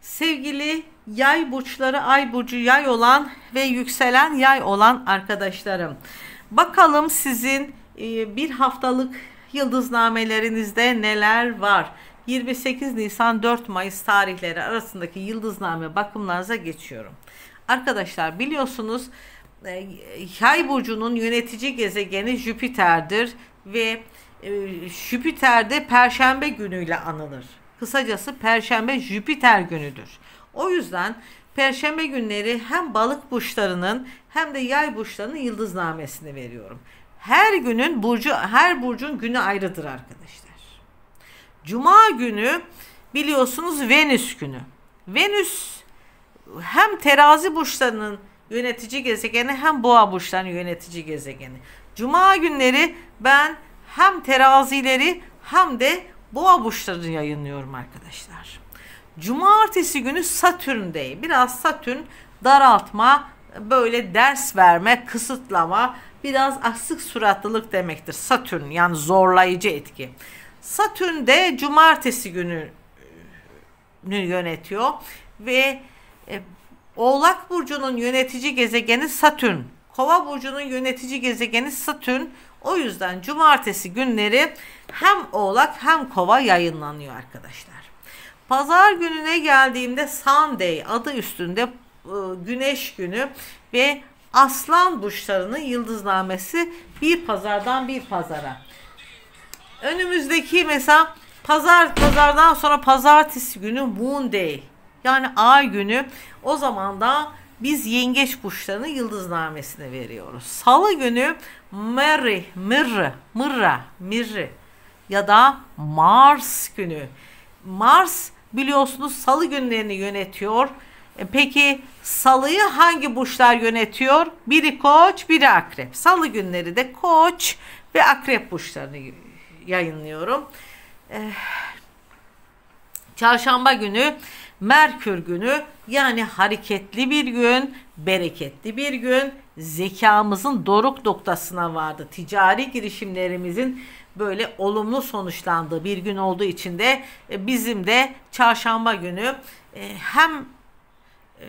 Sevgili yay burçları ay burcu yay olan ve yükselen yay olan arkadaşlarım. Bakalım sizin e, bir haftalık yıldıznamelerinizde neler var? 28 Nisan 4 Mayıs tarihleri arasındaki yıldızname bakımlarınıza geçiyorum. Arkadaşlar biliyorsunuz e, Yay burcunun yönetici gezegeni Jüpiter'dir ve e, Jüpiter'de perşembe günüyle anılır. Kısacası Perşembe Jüpiter günüdür. O yüzden Perşembe günleri hem balık burçlarının hem de yay burçlarının yıldız namesini veriyorum. Her günün burcu, her burcun günü ayrıdır arkadaşlar. Cuma günü biliyorsunuz Venüs günü. Venüs hem terazi burçlarının yönetici gezegeni hem boğa burçlarının yönetici gezegeni. Cuma günleri ben hem terazileri hem de boğa burçları yayınlıyorum arkadaşlar. Cumartesi günü Satürn'deyim. Biraz Satürn daraltma, böyle ders verme, kısıtlama, biraz asık suratlılık demektir. Satürn yani zorlayıcı etki. Satürn de cumartesi günü e, yönetiyor ve e, Oğlak burcunun yönetici gezegeni Satürn. Kova burcunun yönetici gezegeni Satürn. O yüzden cumartesi günleri hem oğlak hem kova yayınlanıyor arkadaşlar. Pazar gününe geldiğimde Sunday adı üstünde e, güneş günü ve aslan burçlarının yıldıznamesi bir pazardan bir pazara. Önümüzdeki mesela pazar pazardan sonra pazartesi günü moon day yani ay günü o zaman da biz yengeç burçlarının yıldıznamesini veriyoruz. Salı günü Mary, Mırrı, Mırra, Mirri ya da Mars günü. Mars biliyorsunuz salı günlerini yönetiyor. E peki salıyı hangi burçlar yönetiyor? Biri koç, biri akrep. Salı günleri de koç ve akrep burçlarını yayınlıyorum. E, çarşamba günü Merkür günü yani hareketli bir gün, bereketli bir gün, zekamızın doruk noktasına vardı. Ticari girişimlerimizin böyle olumlu sonuçlandığı bir gün olduğu için de e, bizim de çarşamba günü e, hem e,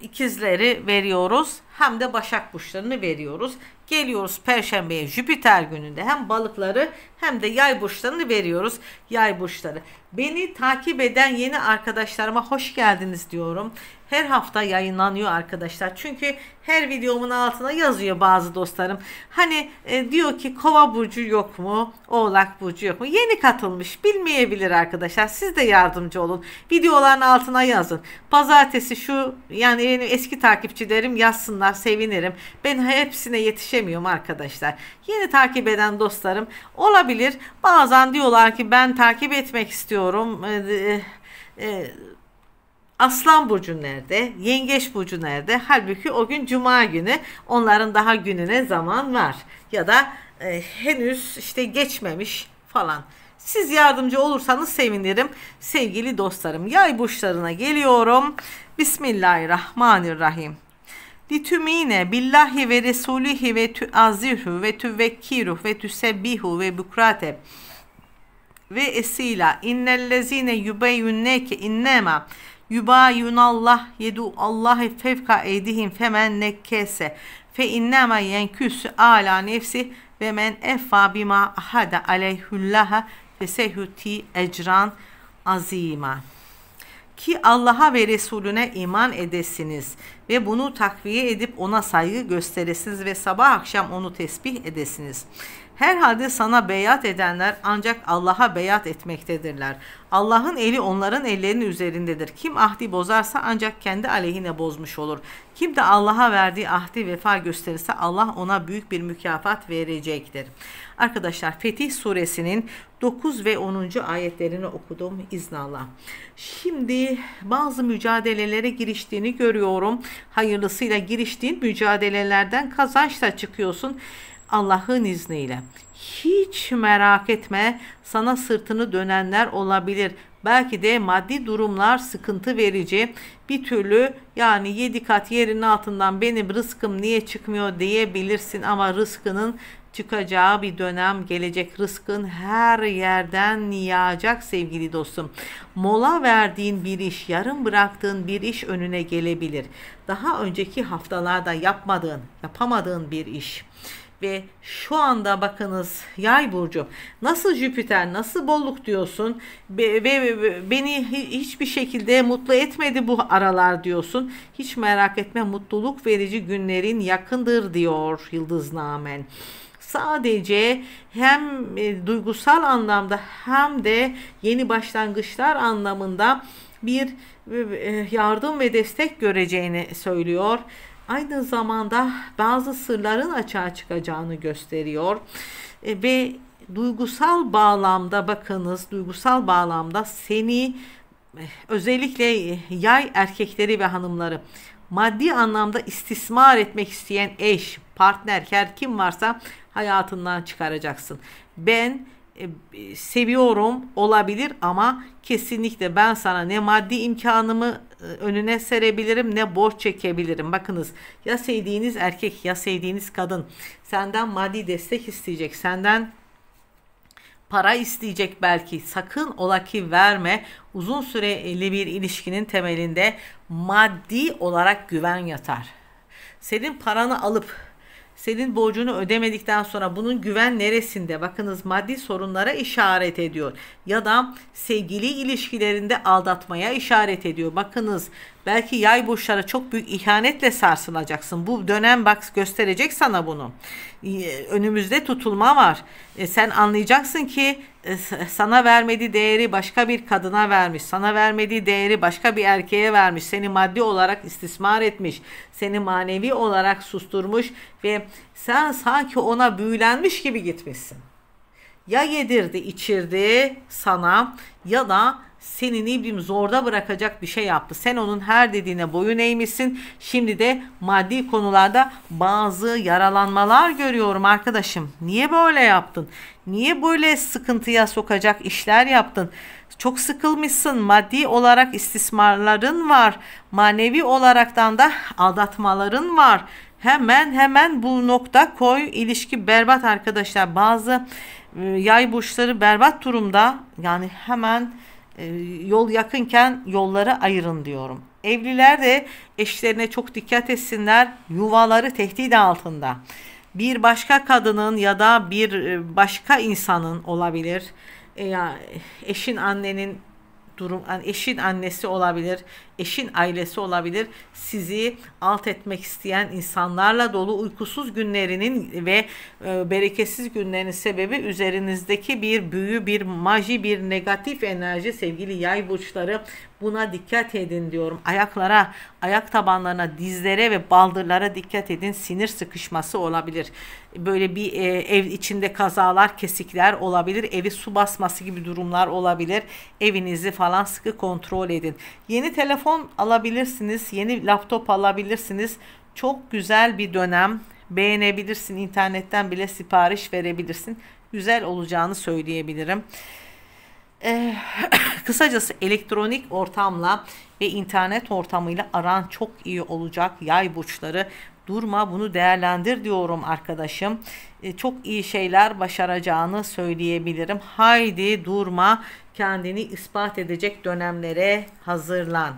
ikizleri veriyoruz hem de başak burçlarını veriyoruz. Geliyoruz perşembeye Jüpiter gününde hem balıkları hem de yay burçlarını veriyoruz. Yay burçları. Beni takip eden yeni arkadaşlarıma hoş geldiniz diyorum. Her hafta yayınlanıyor arkadaşlar. Çünkü her videomun altına yazıyor bazı dostlarım. Hani e, diyor ki kova burcu yok mu? Oğlak burcu yok mu? Yeni katılmış bilmeyebilir arkadaşlar. Siz de yardımcı olun. Videoların altına yazın. Pazartesi şu yani eski takipçilerim yazsınlar olursanlar sevinirim. Ben hepsine yetişemiyorum arkadaşlar. Yeni takip eden dostlarım olabilir. Bazen diyorlar ki ben takip etmek istiyorum. Ee, e, e Aslan burcu nerede? Yengeç burcu nerede? Halbuki o gün cuma günü. Onların daha gününe zaman var. Ya da e, henüz işte geçmemiş falan. Siz yardımcı olursanız sevinirim sevgili dostlarım. Yay burçlarına geliyorum. Bismillahirrahmanirrahim. Litümine billahi ve resulihi ve tüazihu ve tüvekkiruh ve tüsebbihu ve bukrate ve esila innellezine yubeyyunneke innema yubayunallah yedu Allahi fevka edihim femen nekkese fe innema yenküsü ala nefsi ve men effa bima ahada aleyhüllaha fesehuti ecran azima.'' ki Allah'a ve Resulüne iman edesiniz ve bunu takviye edip ona saygı gösteresiniz ve sabah akşam onu tesbih edesiniz. Herhalde sana beyat edenler ancak Allah'a beyat etmektedirler. Allah'ın eli onların ellerinin üzerindedir. Kim ahdi bozarsa ancak kendi aleyhine bozmuş olur. Kim de Allah'a verdiği ahdi vefa gösterirse Allah ona büyük bir mükafat verecektir. Arkadaşlar Fetih suresinin 9 ve 10. ayetlerini okudum iznallah. Şimdi bazı mücadelelere giriştiğini görüyorum. Hayırlısıyla giriştiğin mücadelelerden kazançla çıkıyorsun. Allah'ın izniyle. Hiç merak etme sana sırtını dönenler olabilir. Belki de maddi durumlar sıkıntı verici. Bir türlü yani yedi kat yerin altından benim rızkım niye çıkmıyor diyebilirsin ama rızkının çıkacağı bir dönem gelecek. Rızkın her yerden yağacak sevgili dostum. Mola verdiğin bir iş, yarım bıraktığın bir iş önüne gelebilir. Daha önceki haftalarda yapmadığın, yapamadığın bir iş ve şu anda bakınız yay burcu nasıl Jüpiter nasıl bolluk diyorsun ve, ve, ve beni hiçbir şekilde mutlu etmedi bu aralar diyorsun hiç merak etme mutluluk verici günlerin yakındır diyor yıldız namen sadece hem e, duygusal anlamda hem de yeni başlangıçlar anlamında bir e, yardım ve destek göreceğini söylüyor aynı zamanda bazı sırların açığa çıkacağını gösteriyor. E, ve duygusal bağlamda bakınız duygusal bağlamda seni e, özellikle yay erkekleri ve hanımları maddi anlamda istismar etmek isteyen eş, partner, her kim varsa hayatından çıkaracaksın. Ben e, seviyorum olabilir ama kesinlikle ben sana ne maddi imkanımı e, önüne serebilirim ne borç çekebilirim. Bakınız ya sevdiğiniz erkek ya sevdiğiniz kadın senden maddi destek isteyecek, senden para isteyecek belki. Sakın ola ki verme. Uzun süreli bir ilişkinin temelinde maddi olarak güven yatar. Senin paranı alıp senin borcunu ödemedikten sonra bunun güven neresinde? Bakınız maddi sorunlara işaret ediyor. Ya da sevgili ilişkilerinde aldatmaya işaret ediyor. Bakınız Belki yay burçlara çok büyük ihanetle sarsılacaksın. Bu dönem bak gösterecek sana bunu. Ee, önümüzde tutulma var. E, sen anlayacaksın ki e, sana vermediği değeri başka bir kadına vermiş. Sana vermediği değeri başka bir erkeğe vermiş. Seni maddi olarak istismar etmiş. Seni manevi olarak susturmuş ve sen sanki ona büyülenmiş gibi gitmişsin. Ya yedirdi, içirdi sana ya da senin ne zorda bırakacak bir şey yaptı. Sen onun her dediğine boyun eğmişsin. Şimdi de maddi konularda bazı yaralanmalar görüyorum arkadaşım. Niye böyle yaptın? Niye böyle sıkıntıya sokacak işler yaptın? Çok sıkılmışsın. Maddi olarak istismarların var. Manevi olaraktan da aldatmaların var. Hemen hemen bu nokta koy. İlişki berbat arkadaşlar. Bazı e, yay burçları berbat durumda. Yani hemen e, yol yakınken yolları ayırın diyorum. Evliler de eşlerine çok dikkat etsinler. Yuvaları tehdit altında. Bir başka kadının ya da bir e, başka insanın olabilir. E, ya Eşin annenin durum eşin annesi olabilir eşin ailesi olabilir. Sizi alt etmek isteyen insanlarla dolu uykusuz günlerinin ve e, bereketsiz günlerinin sebebi üzerinizdeki bir büyü, bir maji, bir negatif enerji sevgili yay burçları. Buna dikkat edin diyorum. Ayaklara, ayak tabanlarına, dizlere ve baldırlara dikkat edin. Sinir sıkışması olabilir. Böyle bir e, ev içinde kazalar, kesikler olabilir. Evi su basması gibi durumlar olabilir. Evinizi falan sıkı kontrol edin. Yeni telefon telefon alabilirsiniz, yeni laptop alabilirsiniz. Çok güzel bir dönem. Beğenebilirsin, internetten bile sipariş verebilirsin. Güzel olacağını söyleyebilirim. Ee, kısacası elektronik ortamla ve internet ortamıyla aran çok iyi olacak yay burçları. Durma bunu değerlendir diyorum arkadaşım. Ee, çok iyi şeyler başaracağını söyleyebilirim. Haydi durma kendini ispat edecek dönemlere hazırlan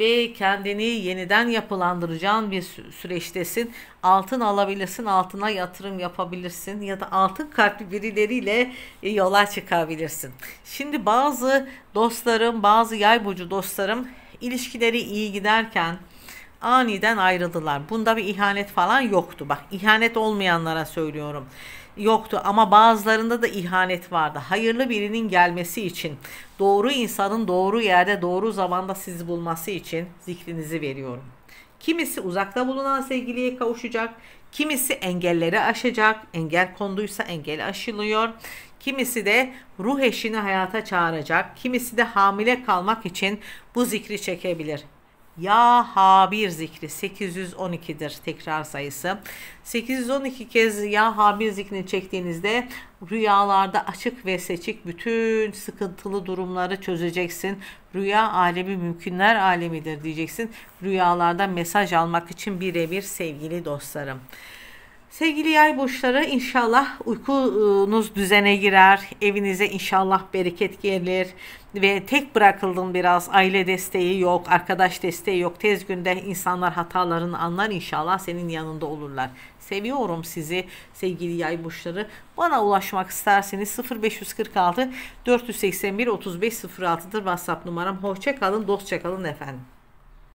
ve kendini yeniden yapılandıracağın bir süreçtesin. Altın alabilirsin, altına yatırım yapabilirsin ya da altın kalpli birileriyle e, yola çıkabilirsin. Şimdi bazı dostlarım, bazı yay burcu dostlarım ilişkileri iyi giderken aniden ayrıldılar. Bunda bir ihanet falan yoktu. Bak ihanet olmayanlara söylüyorum yoktu ama bazılarında da ihanet vardı. Hayırlı birinin gelmesi için, doğru insanın doğru yerde, doğru zamanda sizi bulması için zikrinizi veriyorum. Kimisi uzakta bulunan sevgiliye kavuşacak, kimisi engelleri aşacak, engel konduysa engel aşılıyor. Kimisi de ruh eşini hayata çağıracak, kimisi de hamile kalmak için bu zikri çekebilir. Ya Habir zikri 812'dir tekrar sayısı. 812 kez Ya Habir zikrini çektiğinizde rüyalarda açık ve seçik bütün sıkıntılı durumları çözeceksin. Rüya alemi mümkünler alemidir diyeceksin. Rüyalarda mesaj almak için birebir sevgili dostlarım. Sevgili yay burçları inşallah uykunuz düzene girer, evinize inşallah bereket gelir ve tek bırakıldın biraz aile desteği yok, arkadaş desteği yok. Tez günde insanlar hatalarını anlar inşallah senin yanında olurlar. Seviyorum sizi sevgili yay burçları. Bana ulaşmak isterseniz 0546 481 3506'dır WhatsApp numaram. Hoşça kalın, dostça kalın efendim.